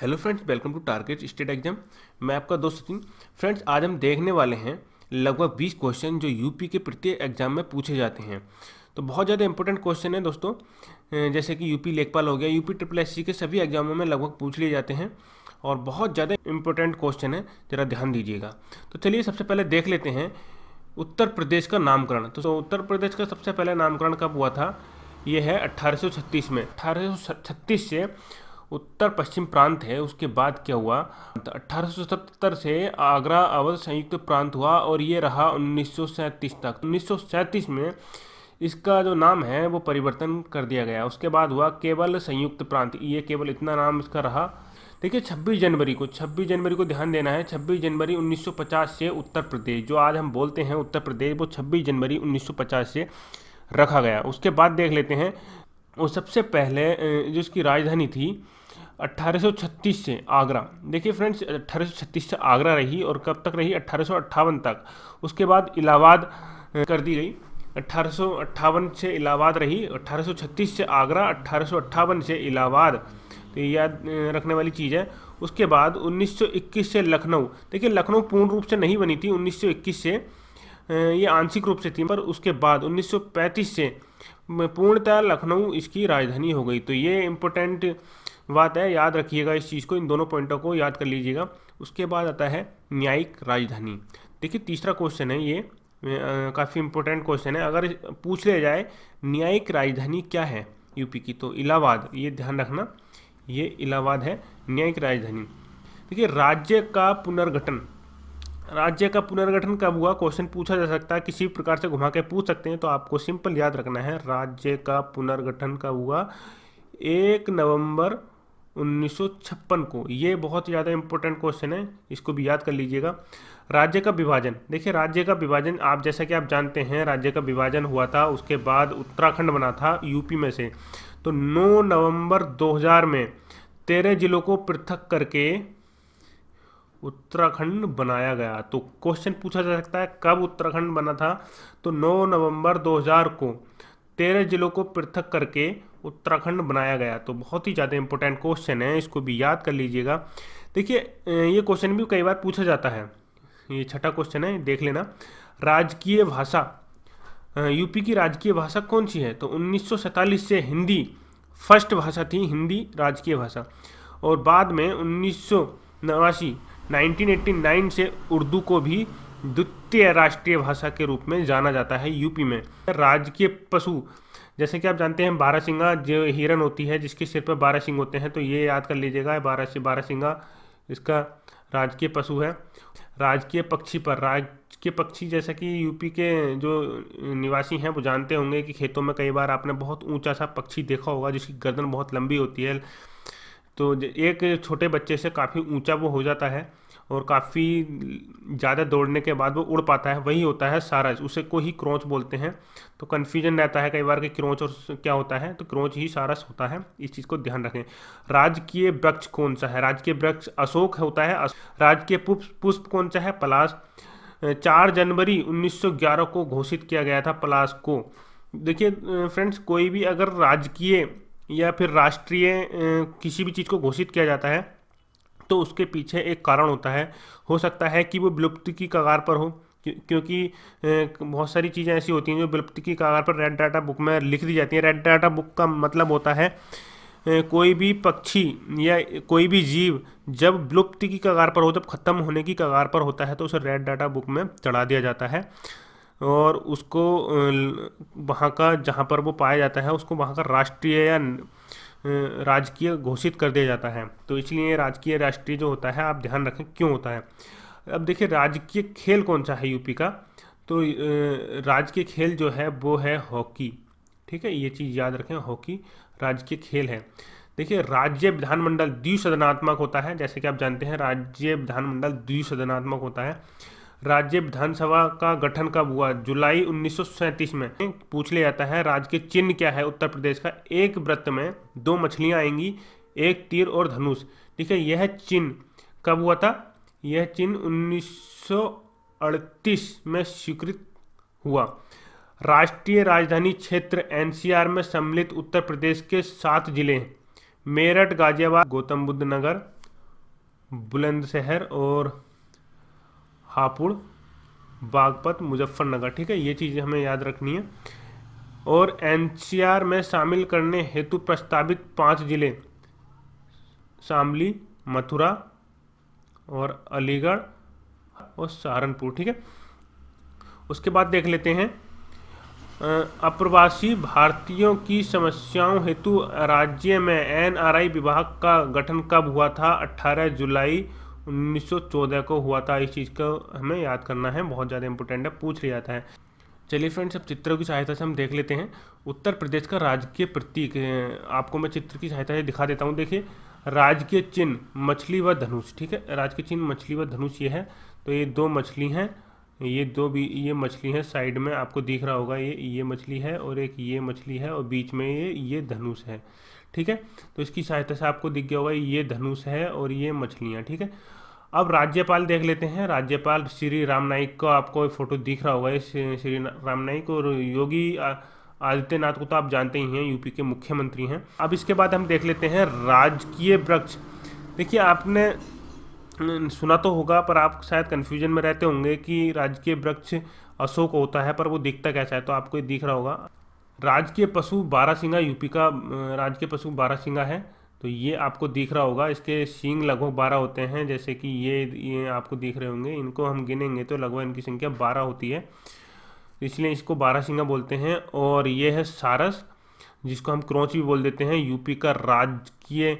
hello friends welcome to target state exam मैं आपका दोस्त सचिन फ्रेंड्स आज हम देखने वाले हैं लगभग 20 क्वेश्चन जो यूपी के प्रत्येक एग्जाम में पूछे जाते हैं तो बहुत ज़्यादा इंपॉर्टेंट क्वेश्चन है दोस्तों जैसे कि यूपी लेखपाल हो गया यूपी ट्रिपल एस के सभी एग्जामों में लगभग पूछ लिए जाते हैं और बहुत ज़्यादा इंपॉर्टेंट क्वेश्चन है ज़रा ध्यान दीजिएगा तो चलिए सबसे पहले देख लेते हैं उत्तर प्रदेश का नामकरण तो उत्तर प्रदेश का सबसे पहले नामकरण कब हुआ था यह है 1836 में 1836 से उत्तर पश्चिम प्रांत है उसके बाद क्या हुआ अठारह से आगरा अवध संयुक्त प्रांत हुआ और ये रहा उन्नीस तक उन्नीस में इसका जो नाम है वो परिवर्तन कर दिया गया उसके बाद हुआ केवल संयुक्त प्रांत ये केवल इतना नाम इसका रहा देखिए 26 जनवरी को 26 जनवरी को ध्यान देना है 26 जनवरी 1950 से उत्तर प्रदेश जो आज हम बोलते हैं उत्तर प्रदेश वो 26 जनवरी 1950 से रखा गया उसके बाद देख लेते हैं वो सबसे पहले जो इसकी राजधानी थी 1836 से आगरा देखिए फ्रेंड्स 1836 से आगरा रही और कब तक रही अट्ठारह तक उसके बाद इलाहाबाद कर दी गई अट्ठारह से इलाहाबाद रही 1836 से आगरा अट्ठारह से इलाहाबाद तो याद रखने वाली चीज़ है उसके बाद 1921 से लखनऊ देखिए लखनऊ पूर्ण रूप से नहीं बनी थी 1921 से ये आंशिक रूप से थी पर उसके बाद 1935 से पूर्णतः लखनऊ इसकी राजधानी हो गई तो ये इम्पोर्टेंट बात है याद रखिएगा इस चीज़ को इन दोनों पॉइंटों को याद कर लीजिएगा उसके बाद आता है न्यायिक राजधानी देखिए तीसरा क्वेश्चन है ये काफ़ी इंपॉर्टेंट क्वेश्चन है अगर पूछ लिया जाए न्यायिक राजधानी क्या है यूपी की तो इलाहाबाद ये ध्यान रखना ये इलाहाबाद है न्यायिक राजधानी देखिए राज्य का पुनर्गठन राज्य का पुनर्गठन कब हुआ क्वेश्चन पूछा जा सकता है किसी प्रकार से घुमा के पूछ सकते हैं तो आपको सिंपल याद रखना है राज्य का पुनर्गठन कब हुआ एक नवंबर उन्नीस को ये बहुत ज़्यादा इंपॉर्टेंट क्वेश्चन है इसको भी याद कर लीजिएगा राज्य का विभाजन देखिए राज्य का विभाजन आप जैसा कि आप जानते हैं राज्य का विभाजन हुआ था उसके बाद उत्तराखंड बना था यूपी में से तो 9 नवंबर 2000 में तेरह जिलों को पृथक करके उत्तराखंड बनाया गया तो क्वेश्चन पूछा जा सकता है कब उत्तराखंड बना था तो 9 नवंबर 2000 को तेरह जिलों को पृथक करके उत्तराखंड बनाया गया तो बहुत ही ज़्यादा इंपॉर्टेंट क्वेश्चन है इसको भी याद कर लीजिएगा देखिए ये क्वेश्चन भी कई बार पूछा जाता है ये छठा क्वेश्चन है देख लेना राजकीय भाषा यूपी की राजकीय भाषा कौन सी है तो उन्नीस से हिंदी फर्स्ट भाषा थी हिंदी राजकीय भाषा और बाद में उन्नीस नवासी 1989 से उर्दू को भी द्वितीय राष्ट्रीय भाषा के रूप में जाना जाता है यूपी में राजकीय पशु जैसे कि आप जानते हैं बारह सिंगा जो हिरन होती है जिसके सिर पर बारह सिंह होते हैं तो ये याद कर लीजिएगा बारह से बारह सिंगा इसका राजकीय पशु है राजकीय पक्षी पर राजकीय पक्षी जैसा कि यूपी के जो निवासी हैं वो जानते होंगे कि खेतों में कई बार आपने बहुत ऊंचा सा पक्षी देखा होगा जिसकी गर्दन बहुत लंबी होती है तो एक छोटे बच्चे से काफ़ी ऊंचा वो हो जाता है और काफ़ी ज़्यादा दौड़ने के बाद वो उड़ पाता है वही होता है सारज उसे को ही क्रोच बोलते हैं तो कन्फ्यूजन रहता है कई बार कि क्रोच और क्या होता है तो क्रोच ही सारस होता है इस चीज़ को ध्यान रखें राजकीय वृक्ष कौन सा है राजकीय वृक्ष अशोक होता है राजकीय पुष्प कौन सा है पलाश चार जनवरी 1911 को घोषित किया गया था पलाश को देखिए फ्रेंड्स कोई भी अगर राजकीय या फिर राष्ट्रीय किसी भी चीज़ को घोषित किया जाता है तो उसके पीछे एक कारण होता है हो सकता है कि वो विलुप्ति की कगार पर हो क्योंकि बहुत सारी चीज़ें ऐसी होती हैं जो विलुप्ति की कगार पर रेड डाटा बुक में लिख दी जाती हैं रेड डाटा बुक का मतलब होता है कोई भी पक्षी या कोई भी जीव जब विलुप्त की कगार पर हो जब ख़त्म होने की कगार पर होता है तो उसे रेड डाटा बुक में चढ़ा दिया जाता है और उसको वहाँ का जहाँ पर वो पाया जाता है उसको वहाँ का राष्ट्रीय या राजकीय घोषित कर दिया जाता है तो इसलिए राजकीय राष्ट्रीय जो होता है आप ध्यान रखें क्यों होता है अब देखिए राजकीय खेल कौन सा है यूपी का तो राजकीय खेल जो है वो है हॉकी ठीक है ये चीज़ याद रखें हॉकी राजकीय खेल है देखिए राज्य विधानमंडल द्विसदनात्मक होता है जैसे कि आप जानते हैं राज्य विधानमंडल द्विसदनात्मक होता है राज्य विधानसभा का गठन कब हुआ जुलाई उन्नीस में पूछ लिया जाता है राज्य के चिन्ह क्या है उत्तर प्रदेश का एक व्रत में दो मछलियाँ आएंगी एक तीर और धनुष ठीक है यह चिन्ह कब हुआ था यह चिन्ह उन्नीस में स्वीकृत हुआ राष्ट्रीय राजधानी क्षेत्र एनसीआर में सम्मिलित उत्तर प्रदेश के सात जिले मेरठ गाजियाबाद गौतम बुद्ध नगर बुलंदशहर और हापुड़ बागपत मुजफ्फरनगर ठीक है ये चीज़ें हमें याद रखनी है और एनसीआर में शामिल करने हेतु प्रस्तावित पांच जिले शामली मथुरा और अलीगढ़ और सहारनपुर ठीक है उसके बाद देख लेते हैं अप्रवासी भारतीयों की समस्याओं हेतु राज्य में एनआरआई विभाग का गठन कब हुआ था 18 जुलाई 1914 को हुआ था इस चीज़ को हमें याद करना है बहुत ज़्यादा इंपॉर्टेंट है पूछ लिया जाता है चलिए फ्रेंड्स अब चित्रों की सहायता से हम देख लेते हैं उत्तर प्रदेश का राजकीय प्रतीक आपको मैं चित्र की सहायता से दिखा देता हूँ देखिए राजकीय चिन्ह मछली व धनुष ठीक है राजकीय चिन्ह मछली व धनुष ये है तो ये दो मछली हैं ये दो भी ये मछली है साइड में आपको दिख रहा होगा ये ये मछली है और एक ये मछली है और बीच में ये ये धनुष है ठीक है तो इसकी सहायता से आपको दिख गया होगा ये धनुष है और ये मछलियाँ ठीक है अब राज्यपाल देख लेते हैं राज्यपाल श्री राम नाइक का आपको फोटो दिख रहा होगा श्री राम नाईक और योगी आदित्यनाथ को तो आप जानते ही हैं यूपी के मुख्यमंत्री हैं अब इसके बाद हम देख लेते हैं राजकीय वृक्ष देखिए आपने सुना तो होगा पर आप शायद कन्फ्यूजन में रहते होंगे कि राजकीय वृक्ष अशोक होता है पर वो दिखता कैसा है तो आपको दिख रहा होगा राजकीय पशु बारासिंगा यूपी का राजकीय पशु बारासिंगा है तो ये आपको दिख रहा होगा इसके सींग लगभग बारह होते हैं जैसे कि ये ये आपको दिख रहे होंगे इनको हम गिनेंगे तो लगभग इनकी संख्या बारह होती है इसलिए इसको बारह सिंगा बोलते हैं और ये है सारस जिसको हम क्रोच भी बोल देते हैं यूपी का राजकीय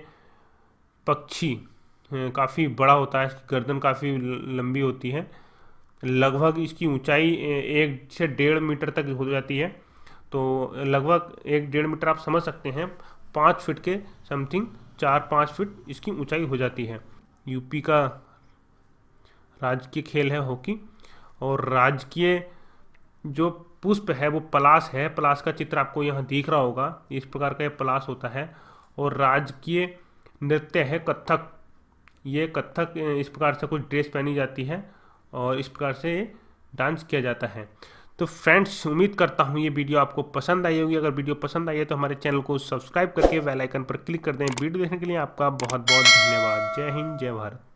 पक्षी काफ़ी बड़ा होता है इसकी गर्दन काफ़ी लंबी होती है लगभग इसकी ऊंचाई एक से डेढ़ मीटर तक हो जाती है तो लगभग एक डेढ़ मीटर आप समझ सकते हैं पाँच फिट के समथिंग चार पाँच फिट इसकी ऊंचाई हो जाती है यूपी का राजकीय खेल है हॉकी और राजकीय जो पुष्प है वो पलाश है पलाश का चित्र आपको यहाँ दिख रहा होगा इस प्रकार का ये पलाश होता है और राजकीय नृत्य है कत्थक ये कत्थक इस प्रकार से कुछ ड्रेस पहनी जाती है और इस प्रकार से डांस किया जाता है तो फ्रेंड्स उम्मीद करता हूँ ये वीडियो आपको पसंद आई होगी अगर वीडियो पसंद आई है तो हमारे चैनल को सब्सक्राइब करके बेल आइकन पर क्लिक कर दें वीडियो देखने के लिए आपका बहुत बहुत धन्यवाद जय हिंद जय भारत